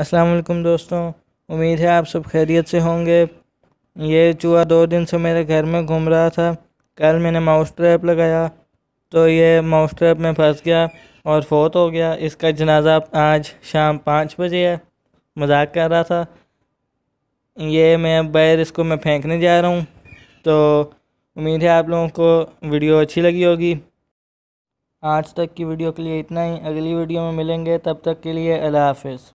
अस्सलाम वालेकुम दोस्तों उम्मीद है आप सब खैरियत से होंगे ये चूहा दो दिन से मेरे घर में घूम रहा था कल मैंने माउस ट्रैप लगाया तो ये माउस ट्रैप में फंस गया और फोत हो गया इसका जनाजा आज शाम पाँच बजे है मजाक कर रहा था ये मैं बैर इसको मैं फेंकने जा रहा हूँ तो उम्मीद है आप लोगों को वीडियो अच्छी लगी होगी आज तक की वीडियो के लिए इतना ही अगली वीडियो में मिलेंगे तब तक के लिए अल्लाह हाफिज़